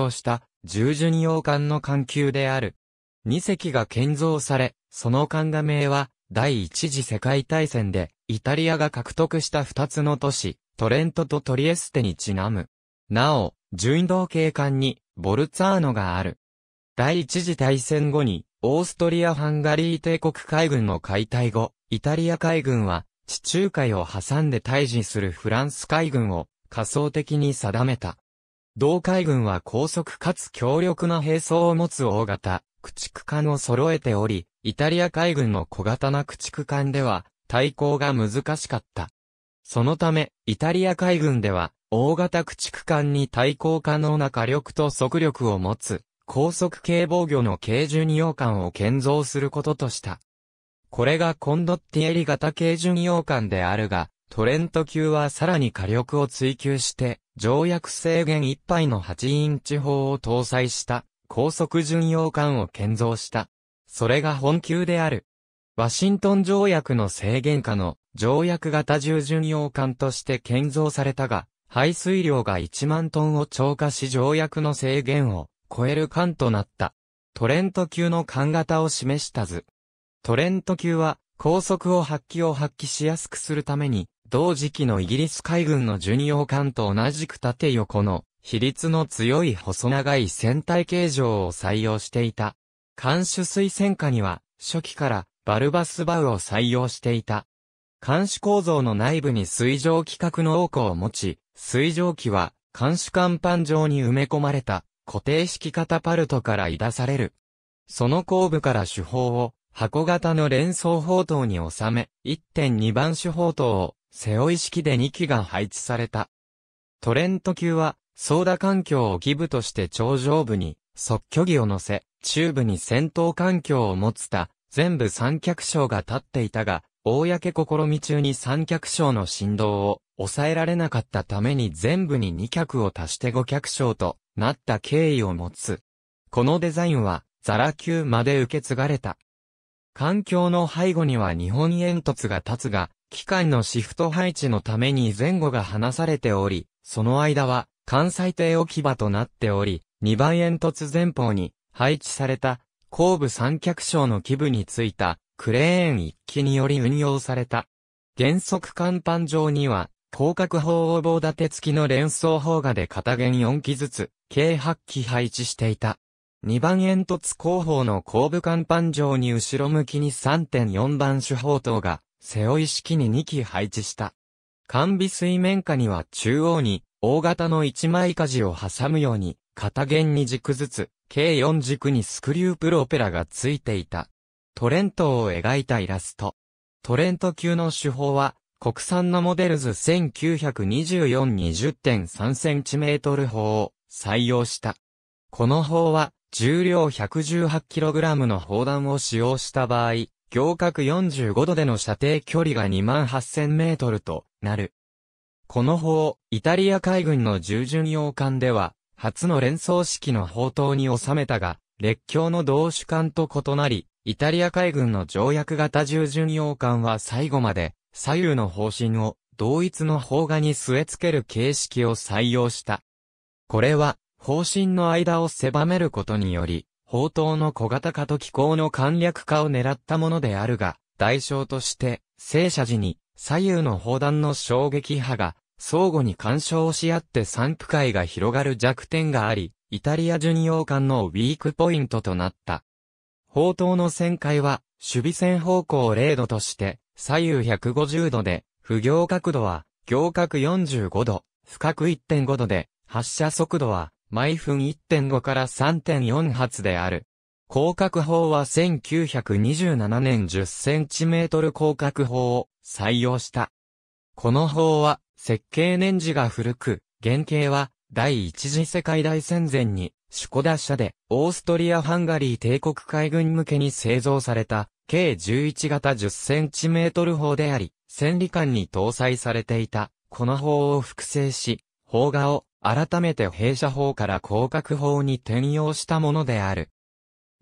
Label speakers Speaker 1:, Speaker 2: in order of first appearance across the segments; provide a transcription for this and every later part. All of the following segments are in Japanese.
Speaker 1: とした従順洋館の官級である。2隻が建造され、その艦画名は、第一次世界大戦で、イタリアが獲得した2つの都市、トレントとトリエステにちなむ。なお、順道警官に、ボルツァーノがある。第一次大戦後に、オーストリア・ハンガリー帝国海軍の解体後、イタリア海軍は、地中海を挟んで退治するフランス海軍を、仮想的に定めた。同海軍は高速かつ強力な兵装を持つ大型、駆逐艦を揃えており、イタリア海軍の小型な駆逐艦では、対抗が難しかった。そのため、イタリア海軍では、大型駆逐艦に対抗可能な火力と速力を持つ、高速軽防御の軽巡洋艦を建造することとした。これがコンドッティエリ型軽巡洋艦であるが、トレント級はさらに火力を追求して、条約制限ぱ杯の8インチ砲を搭載した高速巡洋艦を建造した。それが本級である。ワシントン条約の制限下の条約型重巡洋艦として建造されたが、排水量が1万トンを超過し条約の制限を超える艦となった。トレント級の艦型を示した図。トレント級は高速を発揮を発揮しやすくするために同時期のイギリス海軍の巡洋艦と同じく縦横の比率の強い細長い船体形状を採用していた。艦首水戦下には初期からバルバスバウを採用していた。艦首構造の内部に水上規格の多くを持ち、水上機は艦首甲板上に埋め込まれた固定式カタパルトから出される。その後部から手法を箱型の連装砲塔に収め、1.2番手砲塔を背負い式で2機が配置された。トレント級は、操舵環境を義務として頂上部に、即距技を乗せ、中部に戦闘環境を持つた、全部三脚章が立っていたが、公試み中に三脚章の振動を抑えられなかったために全部に2脚を足して五脚章となった経緯を持つ。このデザインはザラ級まで受け継がれた。環境の背後には日本煙突が立つが、機関のシフト配置のために前後が離されており、その間は関西艇置き場となっており、2番煙突前方に配置された後部三脚章の基部についたクレーン1機により運用された。原則甲板上には広角砲を棒立て付きの連装砲画で片弦4機ずつ、計8機配置していた。2番煙突後方の後部甲板上に後ろ向きに3.4番手砲塔が背負い式に2機配置した。完備水面下には中央に大型の1枚舵を挟むように片弦2軸ずつ計4軸にスクリュープロペラがついていた。トレントを描いたイラスト。トレント級の手法は国産のモデルズ 1924-20.3cm 砲を採用した。この砲は重量 118kg の砲弾を使用した場合、行角45度での射程距離が2万8000メートルとなる。この砲、イタリア海軍の従順洋艦では、初の連装式の砲塔に収めたが、列強の同種艦と異なり、イタリア海軍の条約型従順洋艦は最後まで、左右の方針を同一の砲画に据え付ける形式を採用した。これは、方針の間を狭めることにより、宝刀の小型化と気候の簡略化を狙ったものであるが、代償として、聖射時に左右の砲弾の衝撃波が相互に干渉し合って散布海が広がる弱点があり、イタリア巡洋艦のウィークポイントとなった。砲塔の旋回は、守備線方向0度として、左右150度で、不行角度は、行角45度、深く1.5度で、発射速度は、毎分1.5から3.4発である。広角砲は1927年 10cm 広角砲を採用した。この砲は設計年次が古く、原型は第一次世界大戦前にシュコダ社でオーストリア・ハンガリー帝国海軍向けに製造された計11型 10cm 砲であり、戦利艦に搭載されていたこの砲を複製し、砲画を改めて弊社法から広角法に転用したものである。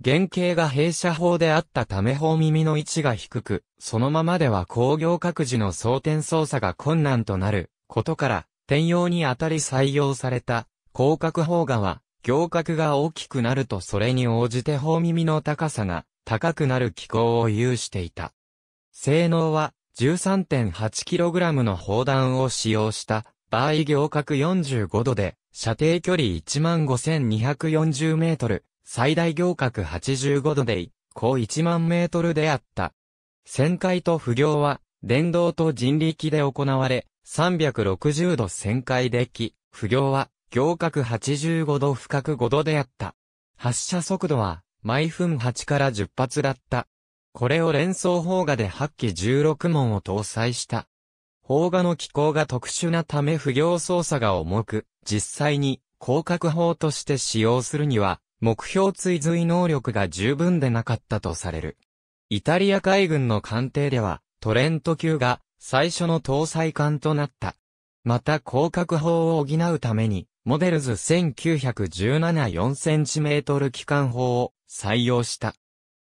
Speaker 1: 原型が弊社法であったため法耳の位置が低く、そのままでは工業各自の装填操作が困難となることから、転用にあたり採用された、広角法画は、行角が大きくなるとそれに応じて法耳の高さが高くなる機構を有していた。性能は 13.8kg の砲弾を使用した場合行角45度で、射程距離15,240メートル、最大行角85度で、高1万メートルであった。旋回と不行は、電動と人力で行われ、360度旋回でき、不行は、行角85度深く5度であった。発射速度は、毎分8から10発だった。これを連想砲画で8機16門を搭載した。邦画の機構が特殊なため不行操作が重く、実際に広角法として使用するには、目標追随能力が十分でなかったとされる。イタリア海軍の艦艇では、トレント級が最初の搭載艦となった。また広角砲を補うために、モデルズ 1917-4cm 機関砲を採用した。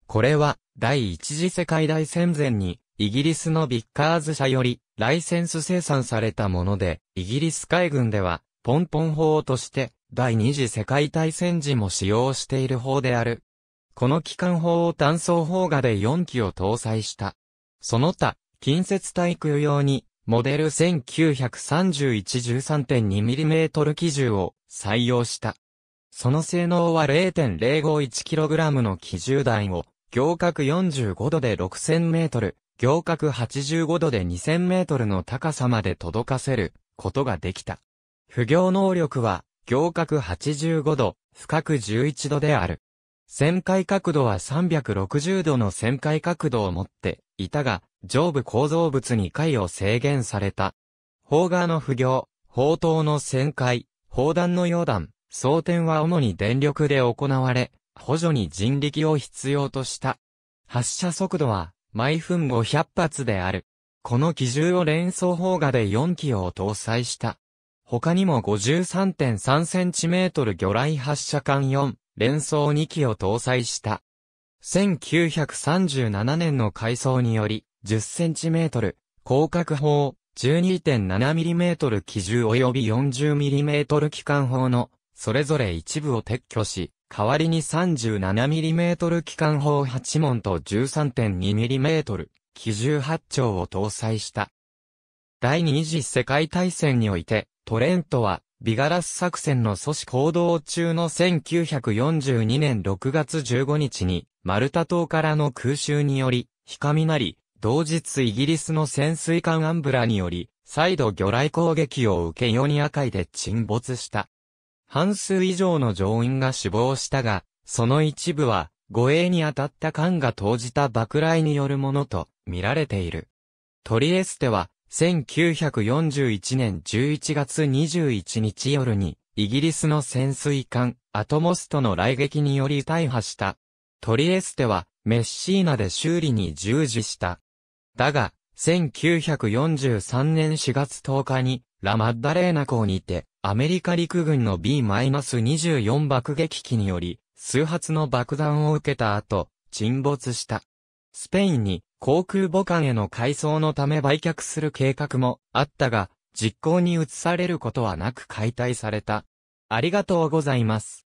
Speaker 1: これは第一次世界大戦前にイギリスのビッカーズ社よりライセンス生産されたもので、イギリス海軍ではポンポン砲として第二次世界大戦時も使用している砲である。この機関砲を単装砲画で4機を搭載した。その他、近接対空用に、モデル 1931-13.2mm 機銃を採用した。その性能は 0.051kg の機銃弾を行角45度で6000メートル、行角85度で2000メートルの高さまで届かせることができた。不行能力は、行角85度、深く11度である。旋回角度は360度の旋回角度を持っていたが、上部構造物に回を制限された。砲側の不行、砲塔の旋回、砲弾の溶弾、装填は主に電力で行われ、補助に人力を必要とした。発射速度は毎分500発である。この機銃を連装砲画で4機を搭載した。他にも 53.3cm 魚雷発射管4、連装2機を搭載した。1937年の改装により、10cm、広角砲、12.7mm 機銃及び 40mm 機関砲の、それぞれ一部を撤去し、代わりに 37mm 機関砲8門と 13.2mm 機銃8丁を搭載した。第二次世界大戦において、トレントは、ビガラス作戦の阻止行動中の1942年6月15日に、マルタ島からの空襲により、ひかみなり、同日イギリスの潜水艦アンブラにより、再度魚雷攻撃を受けヨニア海で沈没した。半数以上の乗員が死亡したが、その一部は、護衛に当たった艦が投じた爆雷によるものと見られている。トリエステは、1941年11月21日夜に、イギリスの潜水艦、アトモストの雷撃により大破した。トリエステは、メッシーナで修理に従事した。だが、1943年4月10日に、ラ・マッダレーナ港にて、アメリカ陸軍の B-24 爆撃機により、数発の爆弾を受けた後、沈没した。スペインに航空母艦への改装のため売却する計画もあったが、実行に移されることはなく解体された。ありがとうございます。